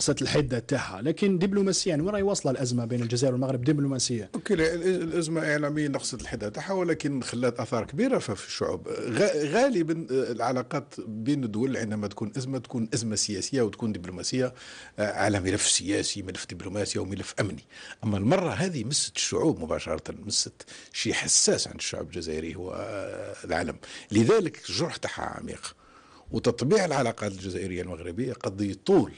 قصه الحده تاعها لكن دبلوماسيا يعني وين واصله الازمه بين الجزائر والمغرب دبلوماسيا اوكي الازمه اعلاميا نقصت الحده تاعها ولكن خلات اثار كبيره في الشعوب غالبا آه، العلاقات بين الدول عندما تكون ازمه تكون ازمه سياسيه وتكون دبلوماسيه آه، على ملف سياسي ملف دبلوماسي او ملف امني اما المره هذه مست الشعوب مباشره مست شيء حساس عند الشعب الجزائري هو آه، العلم لذلك الجرح تاعها عميق وتطبيع العلاقات الجزائريه المغربيه قضيه طول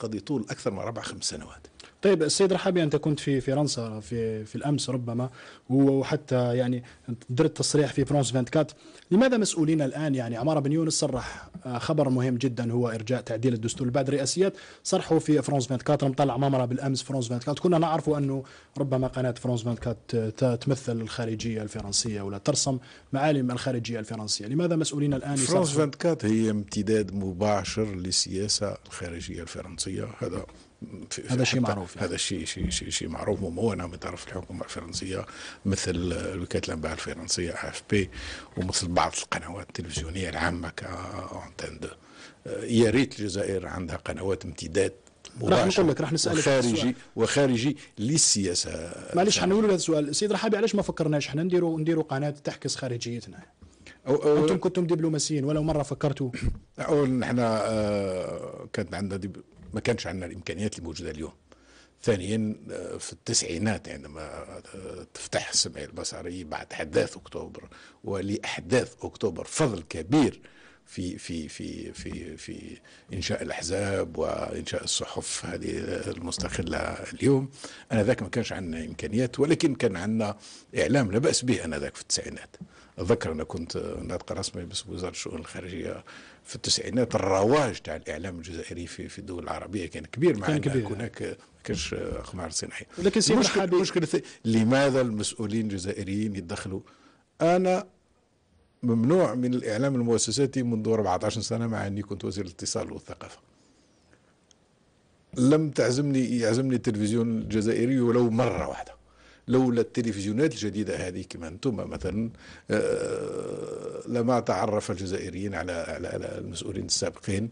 قد يطول أكثر من أربع خمس سنوات طيب السيد رحابي يعني انت كنت في فرنسا في في الامس ربما وحتى يعني درت تصريح في فرانس 24 لماذا مسؤولين الان يعني عمار بن يونس صرح آه، خبر مهم جدا هو ارجاء تعديل الدستور بعد رئاسيات صرحوا في فرانس 24 مطلع عمامره بالامس فرانس 24 كنا نعرف انه ربما قناه فرانس 24 آه، تمثل الخارجيه الفرنسيه ولا ترسم معالم الخارجيه الفرنسيه لماذا مسؤولين الان فرانس 24 هي امتداد مباشر للسياسه الخارجيه الفرنسيه هذا هذا شيء معروف يعني. هذا شيء شيء شيء شي معروف ومونه من طرف الحكومه الفرنسيه مثل وكاله الانباء الفرنسيه اف بي ومثل بعض القنوات التلفزيونيه العامه كاونتين دو آه، يا ريت الجزائر عندها قنوات امتداد راح نقول لك راح نسالك وخارجي وخارجي للسياسه معليش آه، حنقول هذا السؤال السيد رحابي علاش ما فكرناش حنا نديروا نديروا قناه تعكس خارجيتنا أو أو انتم كنتم دبلوماسيين ولو مره فكرتوا او نحن آه، كانت عندنا ما كانش عندنا الامكانيات اللي موجوده اليوم ثانيا آه، في التسعينات عندما آه، تفتح السماء البصري بعد احداث اكتوبر ولاحداث اكتوبر فضل كبير في في في في في انشاء الاحزاب وانشاء الصحف هذه المستقله اليوم انا ذاك ما كانش عندنا امكانيات ولكن كان عندنا اعلام لا باس به انا ذاك في التسعينات اتذكر انا كنت ناطق رسمي بس وزاره الشؤون الخارجيه في التسعينات الرواج تاع الاعلام الجزائري في في الدول العربيه كان كبير مع كان كبير. هناك ما كانش اقمار صناعي لكن المشكله لماذا المسؤولين الجزائريين يتدخلوا انا ممنوع من الإعلام المؤسساتي منذ 14 سنة مع أني كنت وزير الاتصال والثقافة لم تعزمني يعزمني التلفزيون الجزائري ولو مرة واحدة لولا التلفزيونات الجديدة هذه كما أنتم مثلا آه، لما تعرف الجزائريين على على المسؤولين السابقين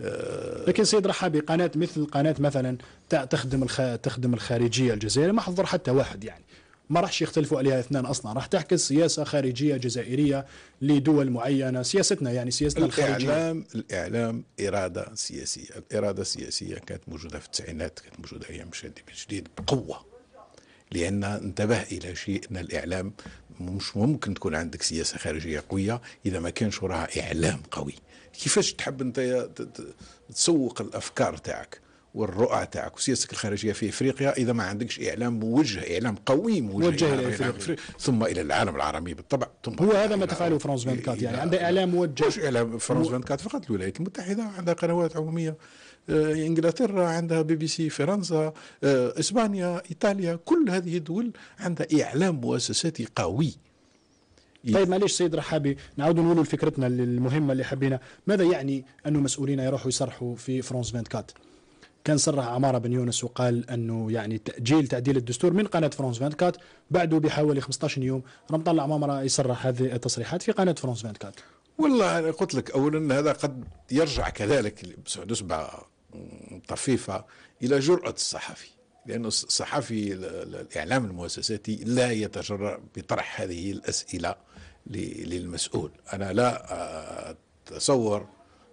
آه، لكن سيد رحابي قناة مثل قناة مثلا تخدم تخدم الخارجية الجزائرية ما حضر حتى واحد يعني ما راحش يختلفوا عليها اثنان اصلا راح تحكي سياسه خارجيه جزائريه لدول معينه سياستنا يعني سياستنا الخارجيه الاعلام الاعلام اراده سياسيه الاراده السياسيه كانت موجوده في التسعينات كانت موجوده ايام شادي بن جديد بقوه لان انتبه الى شيء ان الاعلام مش ممكن تكون عندك سياسه خارجيه قويه اذا ما كانش وراها اعلام قوي كيفاش تحب انت تسوق الافكار تاعك والرؤى تاعك وسياستك الخارجيه في افريقيا اذا ما عندكش اعلام موجه اعلام قوي موجه, يعني الى افريقيا ثم الى العالم العربي بالطبع ثم هو هذا ما تفعله فرانس 24 يعني عنده اعلام موجه مش اعلام فرانس 24 فقط الولايات المتحده عندها قنوات عموميه آه، انجلترا عندها بي بي سي فرنسا آه، اسبانيا ايطاليا كل هذه الدول عندها اعلام مؤسساتي قوي طيب معليش سيد رحابي نعود نقولوا لفكرتنا المهمه اللي حبينا ماذا يعني انه مسؤولين يروحوا يصرحوا في فرانس 24 كان صرح عماره بن يونس وقال انه يعني تاجيل تعديل الدستور من قناه فرانس 24 بعده بحوالي 15 يوم رمضان عماره يصرح هذه التصريحات في قناه فرانس 24 والله انا قلت لك اولا هذا قد يرجع كذلك بصبع طفيفه الى جراه الصحفي لأن الصحفي الإعلام المؤسساتي لا يتجرأ بطرح هذه الأسئلة للمسؤول أنا لا أتصور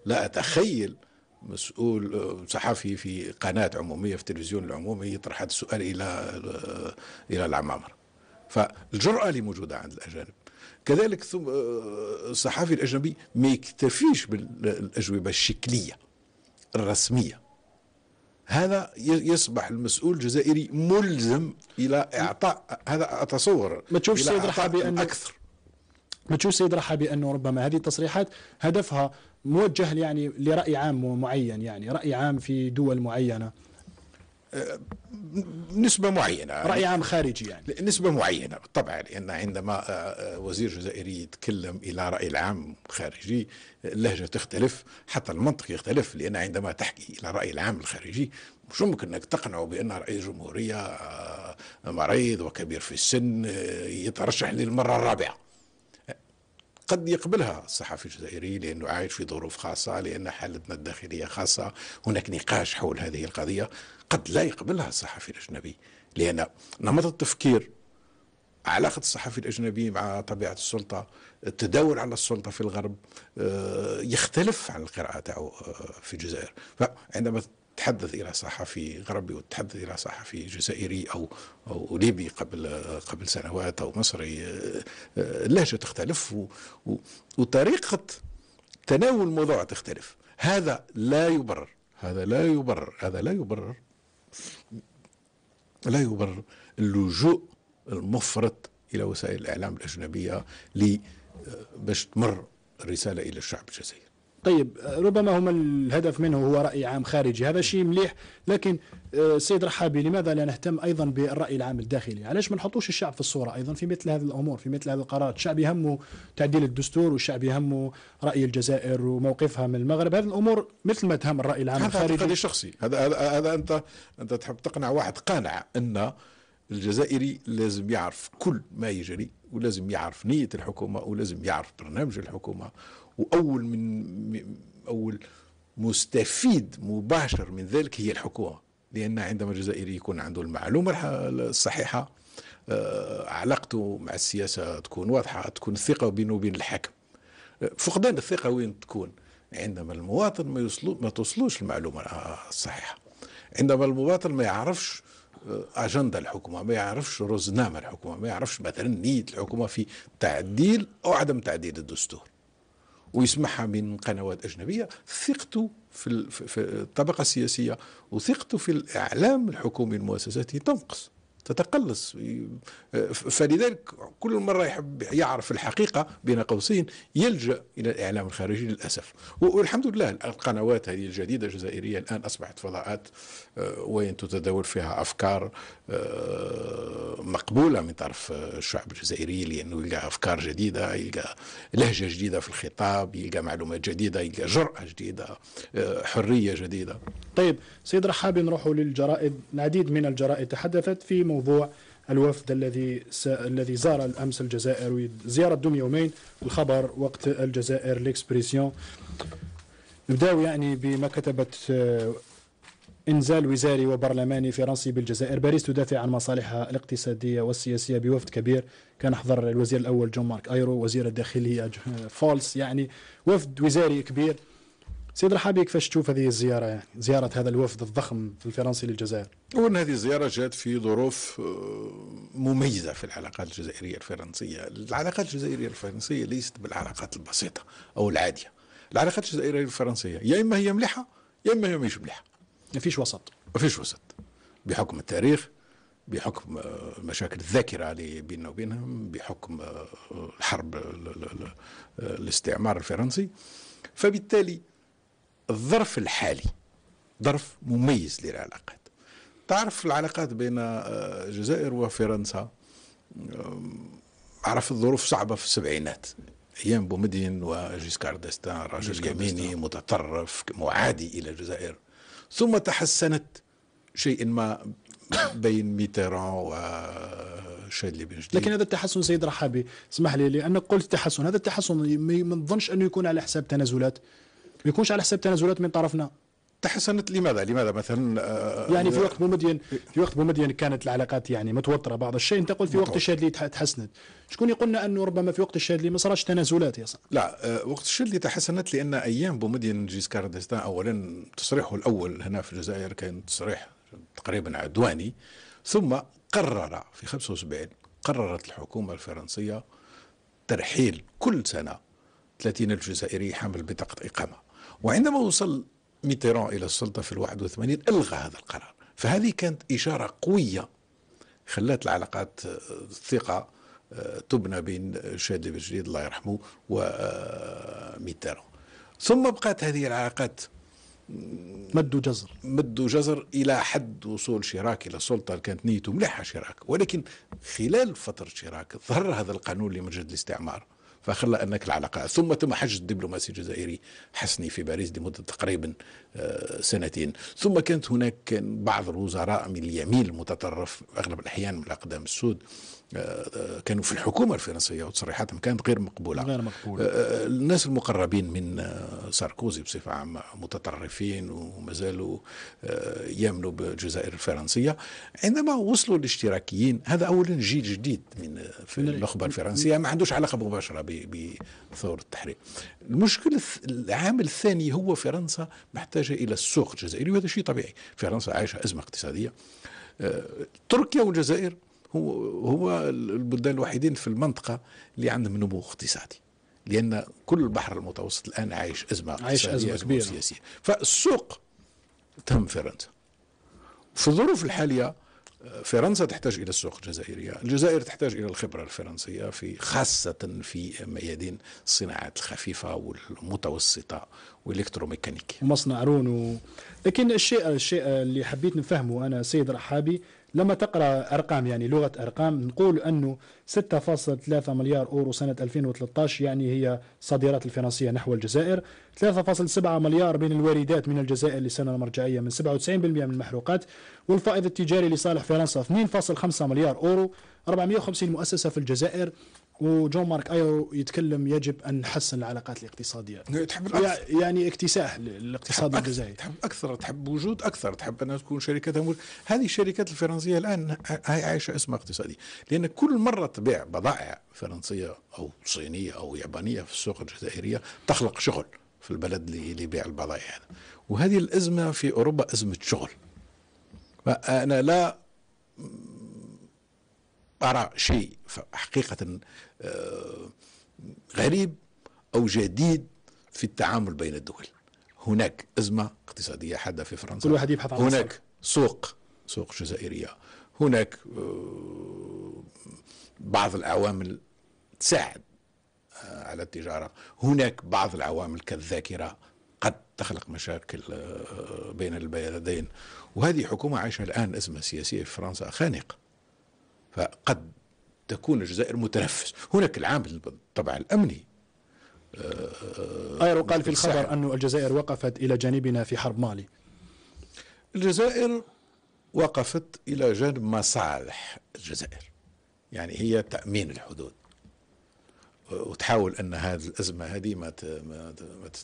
لا أتخيل مسؤول آه، صحفي في قناة عمومية في التلفزيون العمومي يطرح هذا السؤال إلى آه، إلى العمامرة فالجرأة اللي موجودة عند الأجانب كذلك ثم آه، الصحفي الأجنبي ما يكتفيش بالأجوبة الشكلية الرسمية هذا يصبح المسؤول الجزائري ملزم الى اعطاء هذا اتصور ما تشوفش سيد رحابي اكثر ما تشوف سيد رحابي انه ربما هذه التصريحات هدفها موجه يعني لرأي عام معين يعني رأي عام في دول معينة نسبة معينة رأي عام خارجي يعني نسبة معينة طبعا لأن عندما آه، آه، وزير جزائري يتكلم إلى رأي العام خارجي اللهجة تختلف حتى المنطق يختلف لأن عندما تحكي إلى رأي العام الخارجي مش ممكن انك تقنعه بان رئيس جمهوريه آه، مريض وكبير في السن يترشح للمره الرابعه قد يقبلها الصحفي الجزائري لأنه عايش في ظروف خاصة لأن حالتنا الداخلية خاصة هناك نقاش حول هذه القضية قد لا يقبلها الصحفي الأجنبي لأن نمط التفكير علاقة الصحفي الأجنبي مع طبيعة السلطة التداول على السلطة في الغرب آه، يختلف عن القراءة آه، في الجزائر فعندما تحدث الى صحفي غربي وتحدث الى صحفي جزائري او او ليبي قبل قبل سنوات او مصري آه، آه، اللهجه تختلف وطريقه تناول الموضوع تختلف هذا لا يبرر هذا لا يبرر هذا لا يبرر لا يبرر اللجوء المفرط الى وسائل الاعلام الاجنبيه ل آه، باش تمر الرساله الى الشعب الجزائري طيب ربما هما الهدف منه هو رأي عام خارجي هذا شيء مليح لكن آه، سيد رحابي لماذا لا نهتم أيضا بالرأي العام الداخلي علاش ما نحطوش الشعب في الصورة أيضا في مثل هذه الأمور في مثل هذه القرارات الشعب يهمه تعديل الدستور والشعب يهمه رأي الجزائر وموقفها من المغرب هذه الأمور مثل ما تهم الرأي العام الخارجي هذا شخصي هذا هذا أنت أنت تحب تقنع واحد قانع أن الجزائري لازم يعرف كل ما يجري ولازم يعرف نية الحكومة ولازم يعرف برنامج الحكومة واول من اول مستفيد مباشر من ذلك هي الحكومه لان عندما الجزائري يكون عنده المعلومه الصحيحه آه، علاقته مع السياسه تكون واضحه تكون الثقه بينه وبين الحاكم آه، فقدان الثقه وين تكون عندما المواطن ما, يوصلو ما توصلوش المعلومه الصحيحه عندما المواطن ما يعرفش آه، اجنده الحكومه ما يعرفش روزنامه الحكومه ما يعرفش مثلا نيه الحكومه في تعديل او عدم تعديل الدستور ويسمعها من قنوات أجنبية ثقت في الطبقة السياسية وثقت في الإعلام الحكومي المؤسساتي تنقص تتقلص فلذلك كل مرة يحب يعرف الحقيقة بين قوسين يلجأ إلى الإعلام الخارجي للأسف والحمد لله القنوات هذه الجديدة الجزائرية الآن أصبحت فضاءات آه، وين تتداول فيها أفكار آه، مقبولة من طرف الشعب الجزائري لأنه يلقى أفكار جديدة يلقى لهجة جديدة في الخطاب يلقى معلومات جديدة يلقى جرأة جديدة آه، حرية جديدة طيب سيد رحاب نروح للجرائد العديد من الجرائد تحدثت في موضوع الوفد الذي س... الذي زار الامس الجزائر زياره دوم يومين الخبر وقت الجزائر ليكسبريسيون نبداو يعني بما كتبت آه، انزال وزاري وبرلماني فرنسي بالجزائر باريس تدافع عن مصالحها الاقتصاديه والسياسيه بوفد كبير كان حضر الوزير الاول جون مارك ايرو وزير الداخليه فولس يعني وفد وزاري كبير سيد الحابي كيفاش تشوف هذه الزياره يعني زياره هذا الوفد الضخم الفرنسي للجزائر؟ اولا هذه الزياره جاءت في ظروف آه، مميزه في العلاقات الجزائريه الفرنسيه، العلاقات الجزائريه الفرنسيه ليست بالعلاقات البسيطه او العاديه. العلاقات الجزائريه الفرنسيه يا اما هي مليحه يا اما هي مش مليحه. ما فيش وسط. ما فيش وسط. بحكم التاريخ بحكم آه، مشاكل الذاكره اللي بيننا وبينهم بحكم آه، الحرب الاستعمار الفرنسي فبالتالي الظرف الحالي ظرف مميز للعلاقات تعرف العلاقات بين آه، الجزائر وفرنسا آه، عرف الظروف صعبة في السبعينات أيام بومدين وجيسكار دستان رجل يميني متطرف معادي إلى الجزائر ثم تحسنت شيء ما بين ميتيران و آه، شادلي بن جديد لكن هذا التحسن سيد رحابي اسمح لي لانك قلت تحسن هذا التحسن ما نظنش انه يكون على حساب تنازلات بيكونش على حساب تنازلات من طرفنا تحسنت لماذا؟ لماذا مثلا آه، آه، يعني في آه، وقت بومدين في وقت بومدين كانت العلاقات يعني متوتره بعض الشيء انت قلت في متوتر. وقت الشاذلي تحسنت، شكون يقول لنا انه ربما في وقت الشاذلي ما صارش تنازلات يا لا وقت الشاذلي تحسنت لان ايام بومدين جيسكار ديستان اولا تصريحه الاول هنا في الجزائر كان تصريح تقريبا عدواني ثم قرر في 75 قررت الحكومه الفرنسيه ترحيل كل سنه 30 الف جزائري حامل بطاقه اقامه وعندما وصل ميتيران إلى السلطة في الواحد وثمانين ألغى هذا القرار فهذه كانت إشارة قوية خلات العلاقات آه، الثقة آه، تبنى بين شادي بجديد الله يرحمه وميتيران آه، ثم بقات هذه العلاقات مد جزر مد جزر الى حد وصول شراك الى السلطه كانت نيته ملحة شراك ولكن خلال فتره شراك ظهر هذا القانون لمجد الاستعمار فخلى أنك العلاقة ثم تم حج الدبلوماسي الجزائري حسني في باريس لمدة تقريبا آه، سنتين ثم كانت هناك بعض الوزراء من اليمين المتطرف أغلب الأحيان من الأقدام السود آه، آه، كانوا في الحكومه الفرنسيه وتصريحاتهم كانت غير مقبوله غير مقبوله الناس المقربين من ساركوزي بصفه عامه متطرفين وما زالوا يملوا بالجزائر الفرنسيه عندما وصلوا الاشتراكيين هذا اولا جيل جديد من في النخبه الفرنسيه ما عندوش علاقه مباشره بثورة التحرير المشكل العامل الثاني هو فرنسا محتاجة إلى السوق الجزائري وهذا شيء طبيعي فرنسا عايشة أزمة اقتصادية آه، تركيا والجزائر هو هو البلدان الوحيدين في المنطقة اللي عندهم نمو اقتصادي لأن كل البحر المتوسط الآن عايش أزمة عايش أزمة كبيرة سياسية فالسوق تم فرنسا في الظروف الحالية فرنسا تحتاج الى السوق الجزائريه، الجزائر تحتاج الى الخبره الفرنسيه في خاصه في ميادين الصناعات الخفيفه والمتوسطه والالكتروميكانيك. مصنع رونو لكن الشيء الشيء اللي حبيت نفهمه انا سيد رحابي لما تقرا ارقام يعني لغه ارقام نقول انه 6.3 مليار اورو سنه 2013 يعني هي صادرات الفرنسيه نحو الجزائر 3.7 مليار من الواردات من الجزائر لسنه المرجعيه من 97% من المحروقات والفائض التجاري لصالح فرنسا 2.5 مليار اورو 450 مؤسسه في الجزائر وجون مارك ايرو يتكلم يجب ان نحسن العلاقات الاقتصاديه تحب يعني اكتساح الاقتصاد الجزائري تحب اكثر تحب وجود اكثر تحب انها تكون شركه مر... هذه الشركات الفرنسيه الان هي عايشه اسمها اقتصادي لان كل مره تبيع بضائع فرنسيه او صينيه او يابانيه في السوق الجزائريه تخلق شغل في البلد اللي يبيع البضائع هذا وهذه الازمه في اوروبا ازمه شغل فانا لا أرى شيء حقيقة آه، غريب أو جديد في التعامل بين الدول هناك أزمة اقتصادية حادة في فرنسا كل واحد يبحث عن هناك سوق سوق جزائرية هناك آه، بعض العوامل تساعد آه، على التجارة هناك بعض العوامل كالذاكرة قد تخلق مشاكل بين البلدين وهذه حكومة عايشة الآن أزمة سياسية في فرنسا خانقة فقد تكون الجزائر متنفس هناك العامل طبعا الأمني آه قال في الخبر أن الجزائر وقفت إلى جانبنا في حرب مالي الجزائر وقفت إلى جانب مصالح الجزائر يعني هي تأمين الحدود وتحاول أن هذه الأزمة هذه ما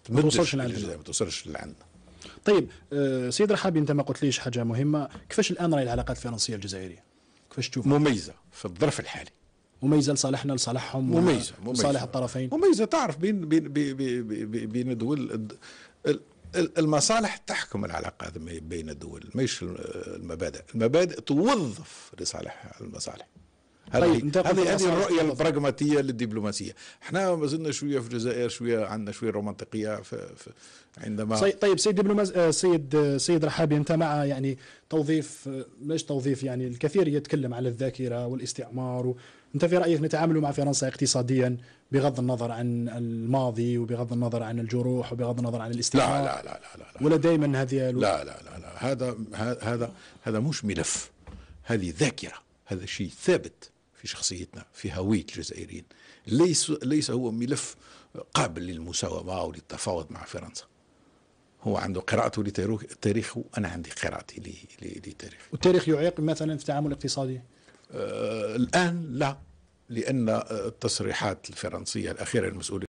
ما توصلش ما توصلش لعندنا طيب آه، سيد رحابي أنت ما قلتليش حاجة مهمة كيفاش الآن راهي العلاقات الفرنسية الجزائرية كيفاش تشوفها؟ مميزه في الظرف الحالي مميزه لصالحنا لصالحهم مميزه لصالح الطرفين مميزه تعرف بين بين بين, بين الدول المصالح تحكم العلاقات بين الدول مش المبادئ المبادئ توظف لصالح المصالح هذه طيب هذه الرؤيه البراغماتيه للدبلوماسيه احنا ما زلنا شويه في الجزائر شويه عندنا شويه رومانتقيه في في عندما طيب سيد دبلوماس آه، سيد سيد رحابي انت مع يعني توظيف مش آه، توظيف يعني الكثير يتكلم على الذاكره والاستعمار و... انت في رايك نتعامل مع فرنسا اقتصاديا بغض النظر عن الماضي وبغض النظر عن الجروح وبغض النظر عن الاستعمار لا لا لا لا, لا, لا. ولا دائما هذه الو... لا, لا لا لا هذا هذا هذا مش ملف هذه ذاكره هذا شيء ثابت في شخصيتنا في هوية الجزائريين ليس, ليس هو ملف قابل للمساومة أو للتفاوض مع فرنسا هو عنده قراءته لتاريخه أنا عندي قراءتي لتاريخه والتاريخ يعيق مثلا في التعامل الاقتصادي؟ آه الآن لا لأن آه، التصريحات الفرنسية الأخيرة المسؤولة